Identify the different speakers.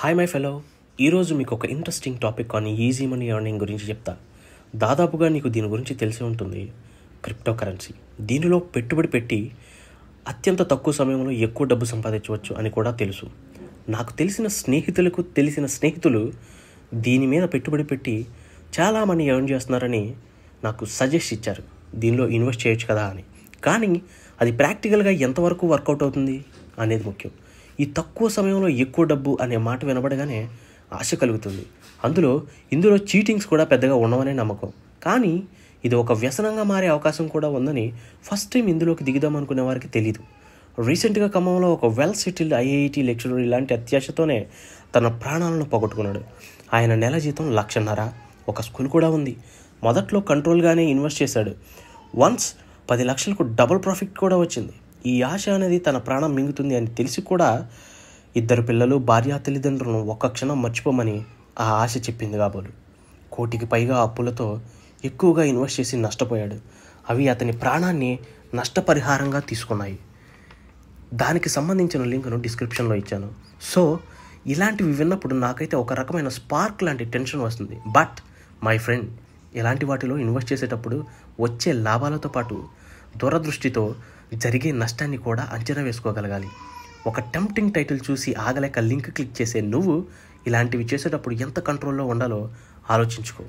Speaker 1: hi my fellow ఈరోజు మీకు ఒక ఇంట్రెస్టింగ్ టాపిక్ కానీ ఈజీ మనీ ఎర్నింగ్ గురించి చెప్తా దాదాపుగా నీకు దీని గురించి తెలిసి ఉంటుంది క్రిప్టో కరెన్సీ దీనిలో పెట్టుబడి పెట్టి అత్యంత తక్కువ సమయంలో ఎక్కువ డబ్బు సంపాదించవచ్చు అని కూడా తెలుసు నాకు తెలిసిన స్నేహితులకు తెలిసిన స్నేహితులు దీని మీద పెట్టుబడి పెట్టి చాలా మనీ ఎర్న్ చేస్తున్నారని నాకు సజెస్ట్ ఇచ్చారు దీనిలో ఇన్వెస్ట్ చేయొచ్చు కదా అని కానీ అది ప్రాక్టికల్గా ఎంతవరకు వర్కౌట్ అవుతుంది అనేది ముఖ్యం ఈ తక్కువ సమయంలో ఎక్కువ డబ్బు అనే మాట వినబడగానే ఆశ కలుగుతుంది అందులో ఇందులో చీటింగ్స్ కూడా పెద్దగా ఉండవనే నమ్మకం కానీ ఇది ఒక వ్యసనంగా మారే అవకాశం కూడా ఉందని ఫస్ట్ టైం ఇందులోకి దిగుదాం అనుకునే వారికి తెలియదు రీసెంట్గా ఖమ్మంలో ఒక వెల్ సెటిల్డ్ ఐఐటి లెక్చరర్ ఇలాంటి అత్యాశతోనే తన ప్రాణాలను పోగొట్టుకున్నాడు ఆయన నెల జీతం లక్షన్నర ఒక స్కూల్ కూడా ఉంది మొదట్లో కంట్రోల్గానే ఇన్వెస్ట్ చేశాడు వన్స్ పది లక్షలకు డబుల్ ప్రాఫిట్ కూడా వచ్చింది ఈ ఆశ అనేది తన ప్రాణం మింగుతుంది అని తెలిసి కూడా ఇద్దరు పిల్లలు భార్య తల్లిదండ్రులను ఒక్క క్షణం మర్చిపోమని ఆ ఆశ చెప్పింది కాబోలు కోటికి పైగా అప్పులతో ఎక్కువగా ఇన్వెస్ట్ చేసి నష్టపోయాడు అవి అతని ప్రాణాన్ని నష్టపరిహారంగా తీసుకున్నాయి దానికి సంబంధించిన లింక్ను డిస్క్రిప్షన్లో ఇచ్చాను సో ఇలాంటివి విన్నప్పుడు నాకైతే ఒక రకమైన స్పార్క్ లాంటి టెన్షన్ వస్తుంది బట్ మై ఫ్రెండ్ ఇలాంటి వాటిలో ఇన్వెస్ట్ చేసేటప్పుడు వచ్చే లాభాలతో పాటు దూరదృష్టితో జరిగే నష్టాన్ని కూడా అంచనా వేసుకోగలగాలి ఒక టెంప్టింగ్ టైటిల్ చూసి ఆగలేక లింక్ క్లిక్ చేసే నువ్వు ఇలాంటివి చేసేటప్పుడు ఎంత కంట్రోల్లో ఉండాలో ఆలోచించుకో